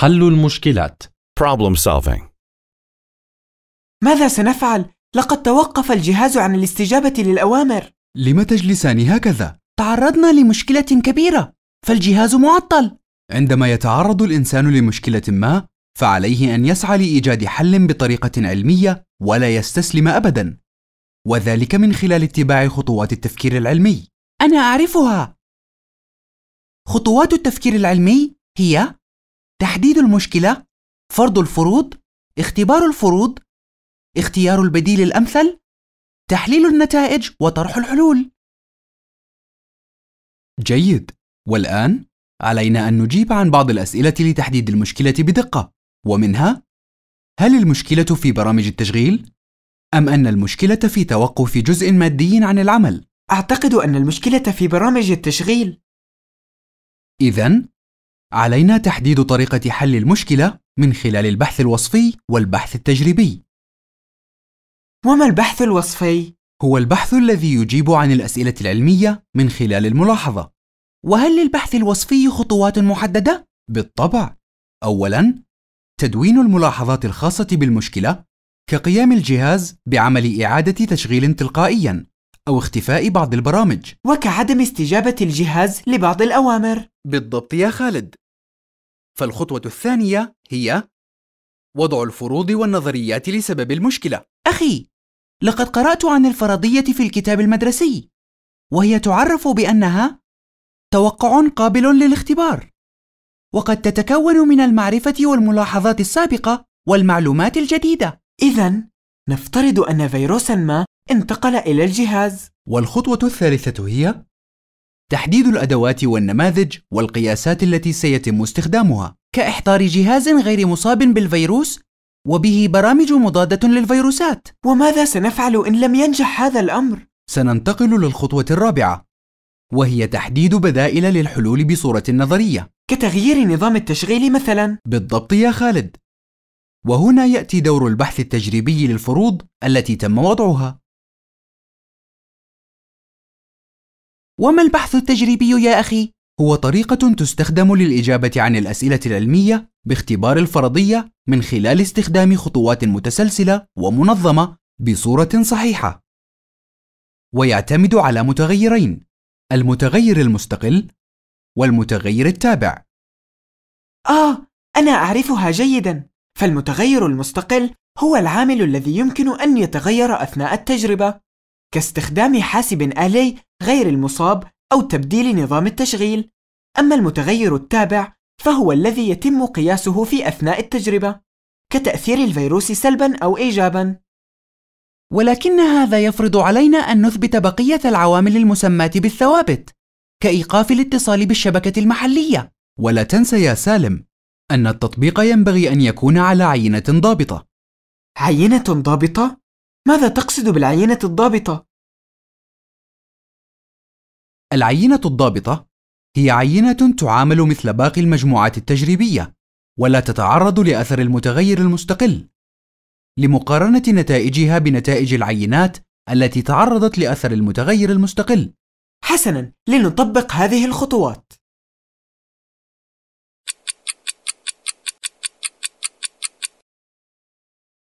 حل المشكلات problem solving ماذا سنفعل؟ لقد توقف الجهاز عن الاستجابة للأوامر لم تجلسان هكذا؟ تعرضنا لمشكلة كبيرة فالجهاز معطل عندما يتعرض الإنسان لمشكلة ما فعليه أن يسعى لإيجاد حل بطريقة علمية ولا يستسلم أبداً وذلك من خلال اتباع خطوات التفكير العلمي أنا أعرفها خطوات التفكير العلمي هي تحديد المشكلة فرض الفروض اختبار الفروض اختيار البديل الأمثل تحليل النتائج وطرح الحلول جيد والآن علينا أن نجيب عن بعض الأسئلة لتحديد المشكلة بدقة ومنها هل المشكلة في برامج التشغيل؟ أم أن المشكلة في توقف جزء مادي عن العمل؟ أعتقد أن المشكلة في برامج التشغيل إذا علينا تحديد طريقة حل المشكلة من خلال البحث الوصفي والبحث التجريبي. وما البحث الوصفي؟ هو البحث الذي يجيب عن الأسئلة العلمية من خلال الملاحظة. وهل للبحث الوصفي خطوات محددة؟ بالطبع. أولاً، تدوين الملاحظات الخاصة بالمشكلة كقيام الجهاز بعمل إعادة تشغيل تلقائياً أو اختفاء بعض البرامج وكعدم استجابة الجهاز لبعض الأوامر بالضبط يا خالد فالخطوة الثانية هي وضع الفروض والنظريات لسبب المشكلة. أخي، لقد قرأت عن الفرضية في الكتاب المدرسي، وهي تعرف بأنها توقع قابل للاختبار، وقد تتكون من المعرفة والملاحظات السابقة والمعلومات الجديدة. إذا نفترض أن فيروسا ما انتقل إلى الجهاز. والخطوة الثالثة هي تحديد الأدوات والنماذج والقياسات التي سيتم استخدامها كإحضار جهاز غير مصاب بالفيروس وبه برامج مضادة للفيروسات وماذا سنفعل إن لم ينجح هذا الأمر؟ سننتقل للخطوة الرابعة وهي تحديد بدائل للحلول بصورة نظرية كتغيير نظام التشغيل مثلا بالضبط يا خالد وهنا يأتي دور البحث التجريبي للفروض التي تم وضعها وما البحث التجريبي يا أخي؟ هو طريقة تستخدم للإجابة عن الأسئلة العلمية باختبار الفرضية من خلال استخدام خطوات متسلسلة ومنظمة بصورة صحيحة. ويعتمد على متغيرين: المتغير المستقل والمتغير التابع. آه، أنا أعرفها جيداً. فالمتغير المستقل هو العامل الذي يمكن أن يتغير أثناء التجربة. كاستخدام حاسب آلي غير المصاب أو تبديل نظام التشغيل أما المتغير التابع فهو الذي يتم قياسه في أثناء التجربة كتأثير الفيروس سلبا أو إيجابا ولكن هذا يفرض علينا أن نثبت بقية العوامل المسماة بالثوابت كإيقاف الاتصال بالشبكة المحلية ولا تنسى يا سالم أن التطبيق ينبغي أن يكون على عينة ضابطة عينة ضابطة؟ ماذا تقصد بالعينة الضابطة؟ العينة الضابطة هي عينة تعامل مثل باقي المجموعات التجريبية ولا تتعرض لأثر المتغير المستقل لمقارنة نتائجها بنتائج العينات التي تعرضت لأثر المتغير المستقل حسنا لنطبق هذه الخطوات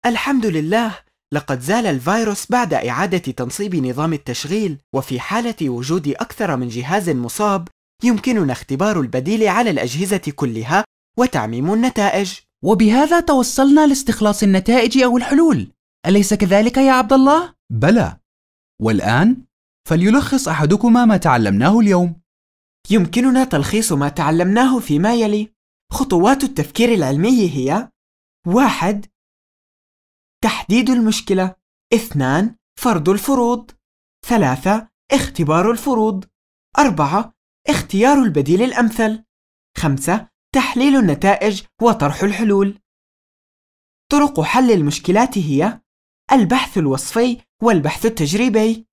الحمد لله لقد زال الفيروس بعد إعادة تنصيب نظام التشغيل وفي حالة وجود أكثر من جهاز مصاب يمكننا اختبار البديل على الأجهزة كلها وتعميم النتائج وبهذا توصلنا لاستخلاص النتائج أو الحلول أليس كذلك يا عبد الله؟ بلى والآن فليلخص أحدكما ما تعلمناه اليوم يمكننا تلخيص ما تعلمناه فيما يلي خطوات التفكير العلمي هي واحد تحديد المشكلة اثنان فرض الفروض ثلاثة اختبار الفروض أربعة اختيار البديل الأمثل خمسة تحليل النتائج وطرح الحلول طرق حل المشكلات هي البحث الوصفي والبحث التجريبي